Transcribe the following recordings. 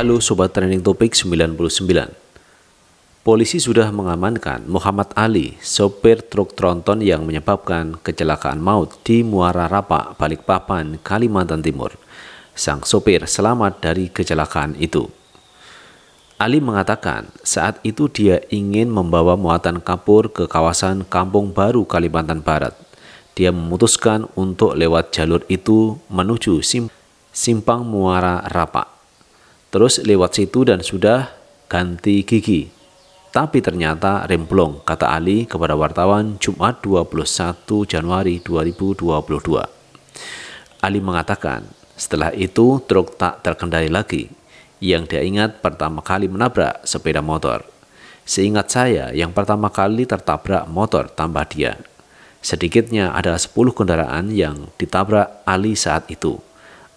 Halo Sobat Trending Topik 99. Polisi sudah mengamankan Muhammad Ali, sopir truk tronton yang menyebabkan kecelakaan maut di Muara Rapa, Balikpapan, Kalimantan Timur. Sang sopir selamat dari kecelakaan itu. Ali mengatakan saat itu dia ingin membawa muatan kapur ke kawasan Kampung Baru, Kalimantan Barat. Dia memutuskan untuk lewat jalur itu menuju Simpang Muara Rapa. Terus lewat situ dan sudah ganti gigi. Tapi ternyata remblong, kata Ali kepada wartawan Jumat 21 Januari 2022. Ali mengatakan, setelah itu truk tak terkendali lagi. Yang dia ingat pertama kali menabrak sepeda motor. Seingat saya, yang pertama kali tertabrak motor tambah dia. Sedikitnya ada 10 kendaraan yang ditabrak Ali saat itu.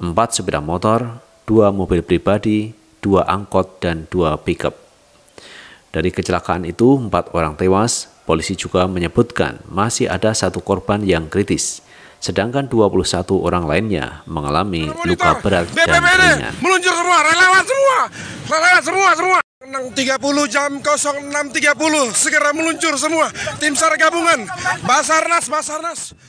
4 sepeda motor, dua mobil pribadi, dua angkot, dan dua pickup. Dari kecelakaan itu, empat orang tewas. Polisi juga menyebutkan masih ada satu korban yang kritis, sedangkan 21 orang lainnya mengalami luka berat dan ringan. Meluncur semua, relawan semua, relawan semua, semua. 30 jam 06.30 segera meluncur semua tim SAR gabungan Basarnas Basarnas